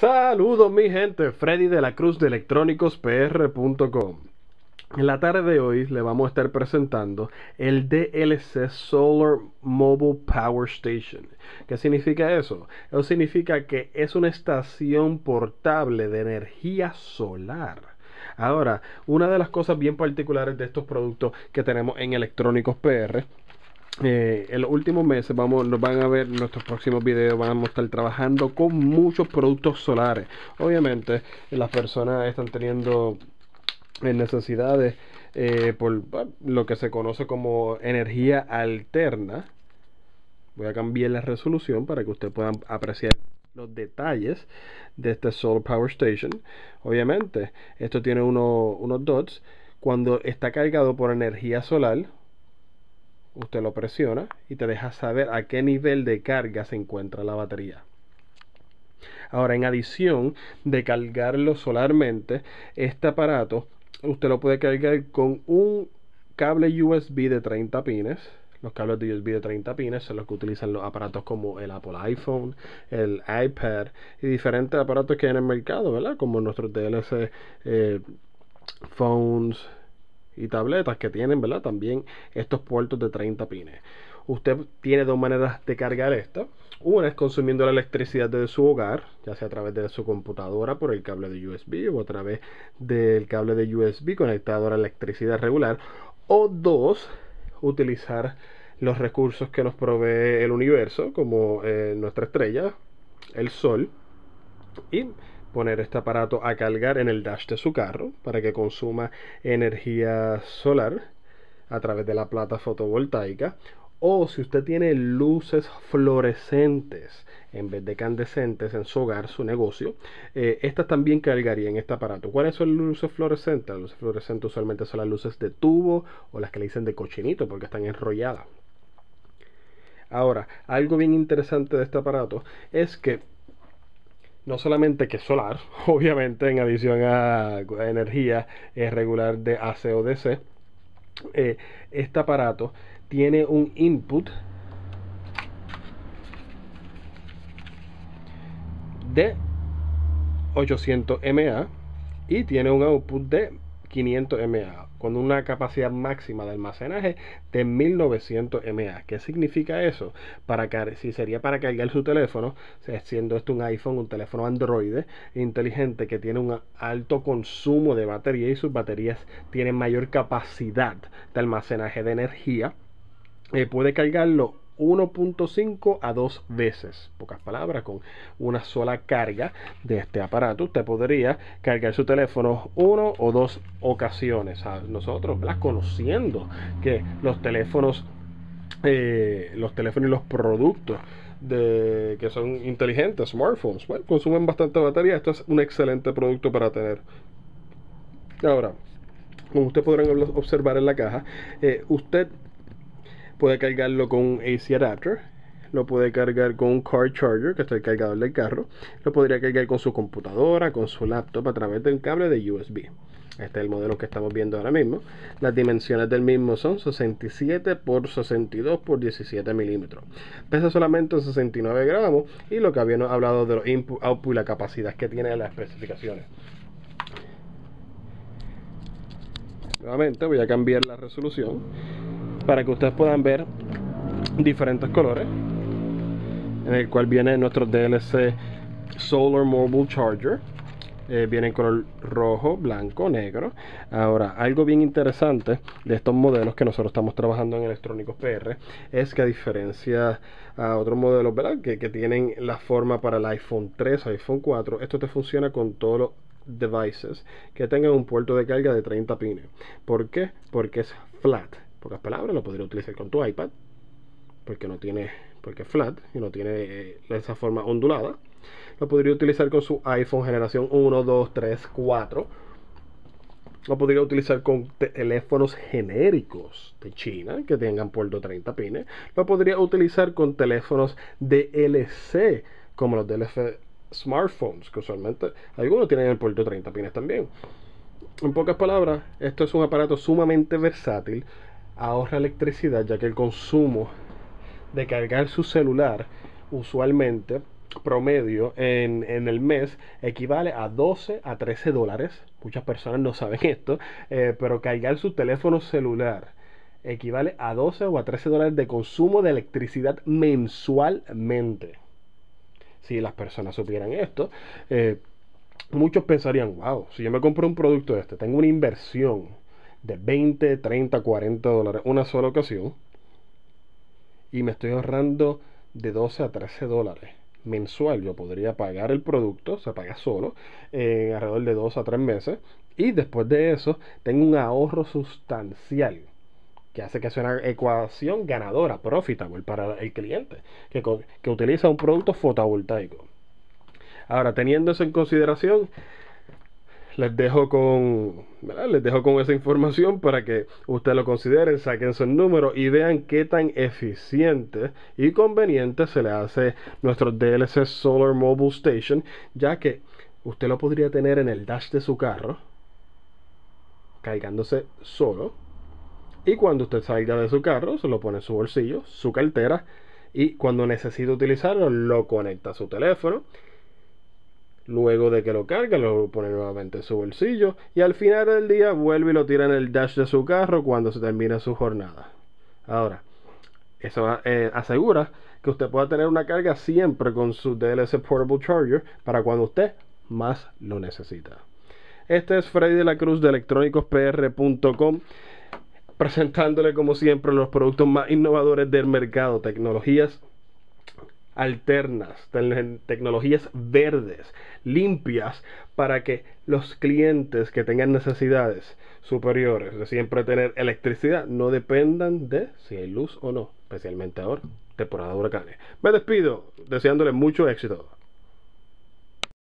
Saludos mi gente, Freddy de la Cruz de electrónicospr.com. En la tarde de hoy le vamos a estar presentando el DLC Solar Mobile Power Station. ¿Qué significa eso? Eso significa que es una estación portable de energía solar. Ahora, una de las cosas bien particulares de estos productos que tenemos en Electrónicos PR eh, en los últimos meses vamos, nos van a ver nuestros próximos videos, vamos a estar trabajando con muchos productos solares. Obviamente las personas están teniendo eh, necesidades eh, por ah, lo que se conoce como energía alterna. Voy a cambiar la resolución para que ustedes puedan apreciar los detalles de este Solar Power Station. Obviamente, esto tiene unos dots. Cuando está cargado por energía solar, usted lo presiona y te deja saber a qué nivel de carga se encuentra la batería. Ahora, en adición de cargarlo solarmente, este aparato usted lo puede cargar con un cable USB de 30 pines. Los cables de USB de 30 pines son los que utilizan los aparatos como el Apple iPhone, el iPad y diferentes aparatos que hay en el mercado, ¿verdad? Como nuestros DLC eh, phones, y tabletas que tienen, ¿verdad? También estos puertos de 30 pines. Usted tiene dos maneras de cargar esto Una es consumiendo la electricidad de su hogar, ya sea a través de su computadora por el cable de USB o a través del cable de USB conectado a la electricidad regular. O dos, utilizar los recursos que nos provee el universo, como eh, nuestra estrella, el sol, y poner este aparato a cargar en el dash de su carro para que consuma energía solar a través de la plata fotovoltaica o si usted tiene luces fluorescentes en vez de candescentes en su hogar, su negocio, eh, estas también cargarían este aparato. ¿Cuáles son las luces fluorescentes? Las luces fluorescentes usualmente son las luces de tubo o las que le dicen de cochinito porque están enrolladas. Ahora, algo bien interesante de este aparato es que no solamente que solar, obviamente en adición a energía regular de AC o DC, eh, este aparato tiene un input de 800 MA y tiene un output de 500 MA con una capacidad máxima de almacenaje de 1900 MA. ¿Qué significa eso? Para si sería para cargar su teléfono, siendo esto un iPhone, un teléfono Android inteligente que tiene un alto consumo de batería y sus baterías tienen mayor capacidad de almacenaje de energía, eh, puede cargarlo 1.5 a 2 veces. Pocas palabras, con una sola carga de este aparato, usted podría cargar su teléfono uno o dos ocasiones. A ah, nosotros, las conociendo que los teléfonos, eh, los teléfonos y los productos de, que son inteligentes, smartphones, bueno, consumen bastante batería. Esto es un excelente producto para tener. Ahora, como ustedes podrán observar en la caja, eh, usted puede cargarlo con un AC adapter, lo puede cargar con un car charger, que es el cargador del carro, lo podría cargar con su computadora, con su laptop a través de un cable de USB. Este es el modelo que estamos viendo ahora mismo. Las dimensiones del mismo son 67 x 62 x 17 milímetros. Pesa solamente 69 gramos y lo que habíamos hablado de los input, output y la capacidad que tiene las especificaciones. Nuevamente voy a cambiar la resolución para que ustedes puedan ver diferentes colores en el cual viene nuestro DLC Solar Mobile Charger eh, viene en color rojo, blanco, negro. Ahora, algo bien interesante de estos modelos que nosotros estamos trabajando en Electrónicos PR es que a diferencia a otros modelos Que, que tienen la forma para el iPhone 3, iPhone 4, esto te funciona con todos los devices que tengan un puerto de carga de 30 pines. ¿Por qué? Porque es flat pocas palabras, lo podría utilizar con tu iPad, porque no tiene, porque es flat y no tiene eh, esa forma ondulada. Lo podría utilizar con su iPhone generación 1, 2, 3, 4. Lo podría utilizar con teléfonos genéricos de China que tengan puerto 30 pines. Lo podría utilizar con teléfonos DLC como los DLC smartphones, que usualmente algunos tienen el puerto 30 pines también. En pocas palabras, esto es un aparato sumamente versátil ahorra electricidad ya que el consumo de cargar su celular usualmente promedio en, el mes equivale a 12 a 13 dólares. Muchas personas no saben esto, eh, pero cargar su teléfono celular equivale a 12 o a 13 dólares de consumo de electricidad mensualmente. Si las personas supieran esto, eh, muchos pensarían, wow, si yo me compro un producto de este, tengo una inversión de 20, 30, 40 dólares una sola ocasión y me estoy ahorrando de 12 a 13 dólares mensual. Yo podría pagar el producto, se paga solo, en alrededor de 2 a 3 meses y después de eso tengo un ahorro sustancial que hace que sea una ecuación ganadora, profitable para el cliente que, que utiliza un producto fotovoltaico. Ahora, teniendo eso en consideración, les dejo con dejo con esa información para que ustedes lo consideren, saquen su número y vean qué tan eficiente y conveniente se le hace nuestro DLC Solar Mobile Station, ya que usted lo podría tener en el dash de su carro cargándose solo y cuando usted salga de su carro se lo pone en su bolsillo, su cartera y cuando necesite utilizarlo lo conecta a su teléfono Luego de que lo cargue, lo pone nuevamente en su bolsillo y al final del día vuelve y lo tira en el dash de su carro cuando se termina su jornada. Ahora, eso eh, asegura que usted pueda tener una carga siempre con su DLC Portable Charger para cuando usted más lo necesita. Este es Freddy de la Cruz de electrónicospr.com presentándole como siempre los productos más innovadores del mercado, tecnologías alternas, tecnologías verdes, limpias, para que los clientes que tengan necesidades superiores de siempre tener electricidad no dependan de si hay luz o no, especialmente ahora, temporada de huracanes. Me despido deseándole mucho éxito.